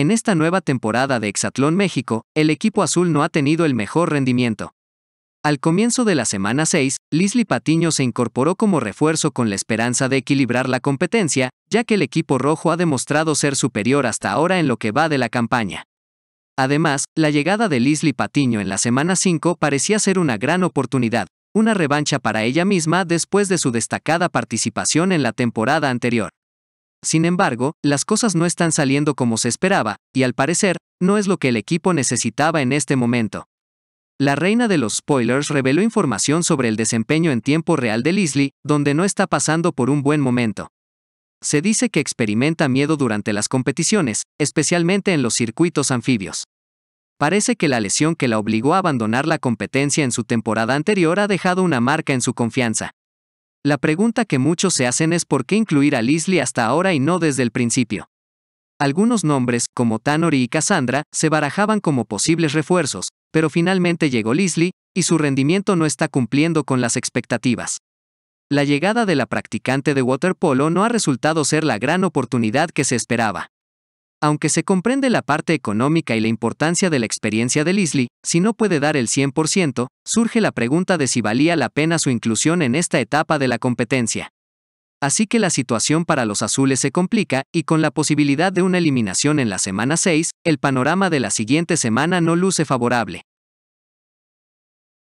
En esta nueva temporada de Hexatlón México, el equipo azul no ha tenido el mejor rendimiento. Al comienzo de la semana 6, Lisly Patiño se incorporó como refuerzo con la esperanza de equilibrar la competencia, ya que el equipo rojo ha demostrado ser superior hasta ahora en lo que va de la campaña. Además, la llegada de Lisli Patiño en la semana 5 parecía ser una gran oportunidad, una revancha para ella misma después de su destacada participación en la temporada anterior. Sin embargo, las cosas no están saliendo como se esperaba, y al parecer, no es lo que el equipo necesitaba en este momento. La reina de los spoilers reveló información sobre el desempeño en tiempo real de Leslie, donde no está pasando por un buen momento. Se dice que experimenta miedo durante las competiciones, especialmente en los circuitos anfibios. Parece que la lesión que la obligó a abandonar la competencia en su temporada anterior ha dejado una marca en su confianza. La pregunta que muchos se hacen es por qué incluir a Lisley hasta ahora y no desde el principio. Algunos nombres, como Tanori y Cassandra, se barajaban como posibles refuerzos, pero finalmente llegó Lisley, y su rendimiento no está cumpliendo con las expectativas. La llegada de la practicante de waterpolo no ha resultado ser la gran oportunidad que se esperaba. Aunque se comprende la parte económica y la importancia de la experiencia de Lisley, si no puede dar el 100%, surge la pregunta de si valía la pena su inclusión en esta etapa de la competencia. Así que la situación para los azules se complica, y con la posibilidad de una eliminación en la semana 6, el panorama de la siguiente semana no luce favorable.